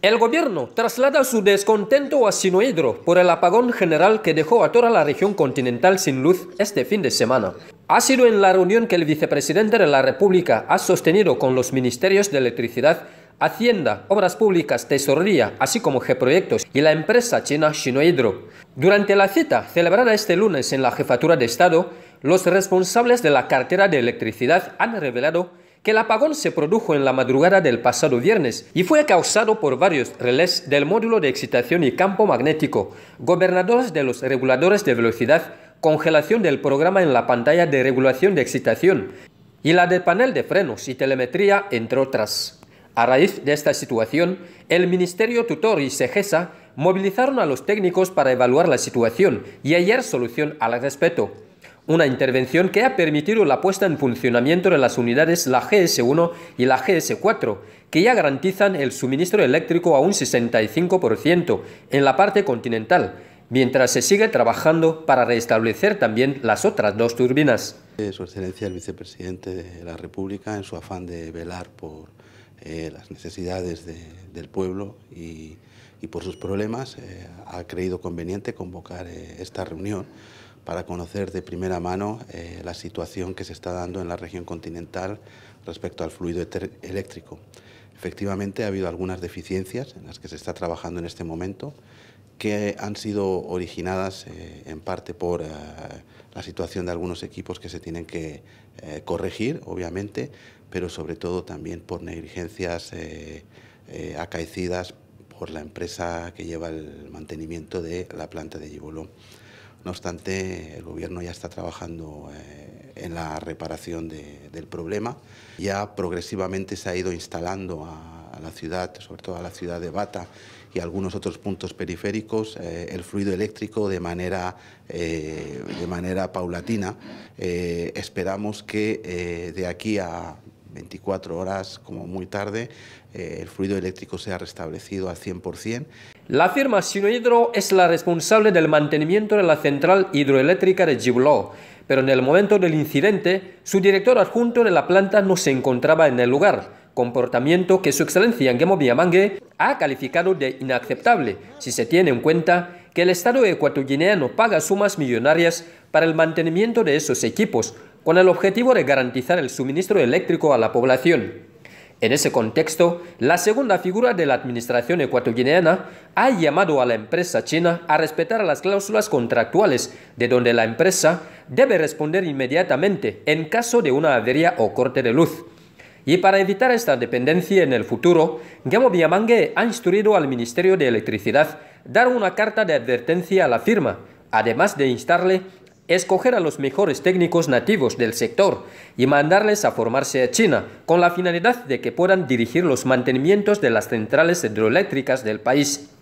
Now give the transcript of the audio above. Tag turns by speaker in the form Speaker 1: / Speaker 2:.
Speaker 1: El gobierno traslada su descontento a Sinoedro por el apagón general que dejó a toda la región continental sin luz este fin de semana. Ha sido en la reunión que el vicepresidente de la República ha sostenido con los ministerios de Electricidad, Hacienda, Obras Públicas, Tesorería, así como G-Proyectos y la empresa china Sinoedro. Durante la cita celebrada este lunes en la Jefatura de Estado, los responsables de la cartera de electricidad han revelado que el apagón se produjo en la madrugada del pasado viernes y fue causado por varios relés del módulo de excitación y campo magnético, gobernadores de los reguladores de velocidad, congelación del programa en la pantalla de regulación de excitación y la del panel de frenos y telemetría, entre otras. A raíz de esta situación, el Ministerio Tutor y SEGESA movilizaron a los técnicos para evaluar la situación y hallar solución al respeto una intervención que ha permitido la puesta en funcionamiento de las unidades la GS1 y la GS4, que ya garantizan el suministro eléctrico a un 65% en la parte continental, mientras se sigue trabajando para restablecer también las otras dos turbinas. Eh, su Excelencia
Speaker 2: el Vicepresidente de la República, en su afán de velar por eh, las necesidades del pueblo y, por sus problemas, eh, ha creído conveniente convocar esta reunión para conocer de primera mano eh, la situación que se está dando en la región continental respecto al fluido eléctrico. Efectivamente, ha habido algunas deficiencias en las que se está trabajando en este momento que han sido originadas eh, en parte por eh, la situación de algunos equipos que se tienen que corregir, obviamente, pero sobre todo también por negligencias acaecidas por la empresa que lleva el mantenimiento de la planta de Gibolón. No obstante, el Gobierno ya está trabajando eh, en la reparación del problema. Ya progresivamente se ha ido instalando a, la ciudad, sobre todo a la ciudad de Bata y algunos otros puntos periféricos, eh, el fluido eléctrico de manera, eh, de manera paulatina. esperamos que de aquí a 24 horas como muy tarde, eh, el
Speaker 1: fluido eléctrico se ha restablecido al 100%. La firma Sinohidro es la responsable del mantenimiento de la central hidroeléctrica de Gibló, pero en el momento del incidente, su director adjunto de la planta no se encontraba en el lugar, comportamiento que su excelencia ...Nguemo Biamangue ha calificado de inaceptable si se tiene en cuenta que el Estado ecuatoriano paga sumas millonarias para el mantenimiento de esos equipos, con el objetivo de garantizar el suministro eléctrico a la población. En ese contexto, la segunda figura de la administración ecuatoriana ha llamado a la empresa china a respetar las cláusulas contractuales, de donde la empresa debe responder inmediatamente en caso de una avería o corte de luz. Y para evitar esta dependencia en el futuro, Gamo Biamangue ha instruido al Ministerio de Electricidad dar una carta de advertencia a la firma, además de instarle escoger a los mejores técnicos nativos del sector y mandarles a formarse a China, con la finalidad de que puedan dirigir los mantenimientos de las centrales hidroeléctricas del país.